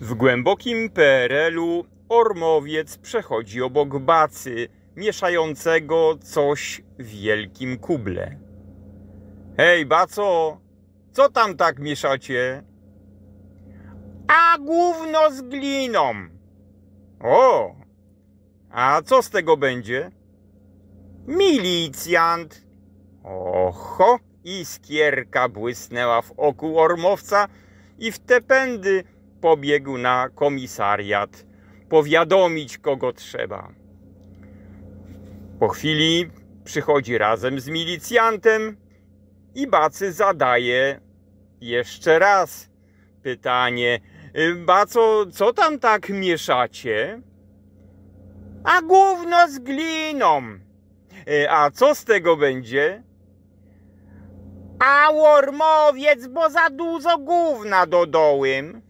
W głębokim PRL-u Ormowiec przechodzi obok bacy, mieszającego coś w wielkim kuble. Hej, baco, co tam tak mieszacie? A główno z gliną. O, a co z tego będzie? Milicjant. Oho, iskierka błysnęła w oku ormowca i w te pędy pobiegł na komisariat, powiadomić kogo trzeba. Po chwili przychodzi razem z milicjantem i Bacy zadaje jeszcze raz pytanie: Baco, co tam tak mieszacie? A główno z gliną. A co z tego będzie? A łormowiec, bo za dużo gówna dołym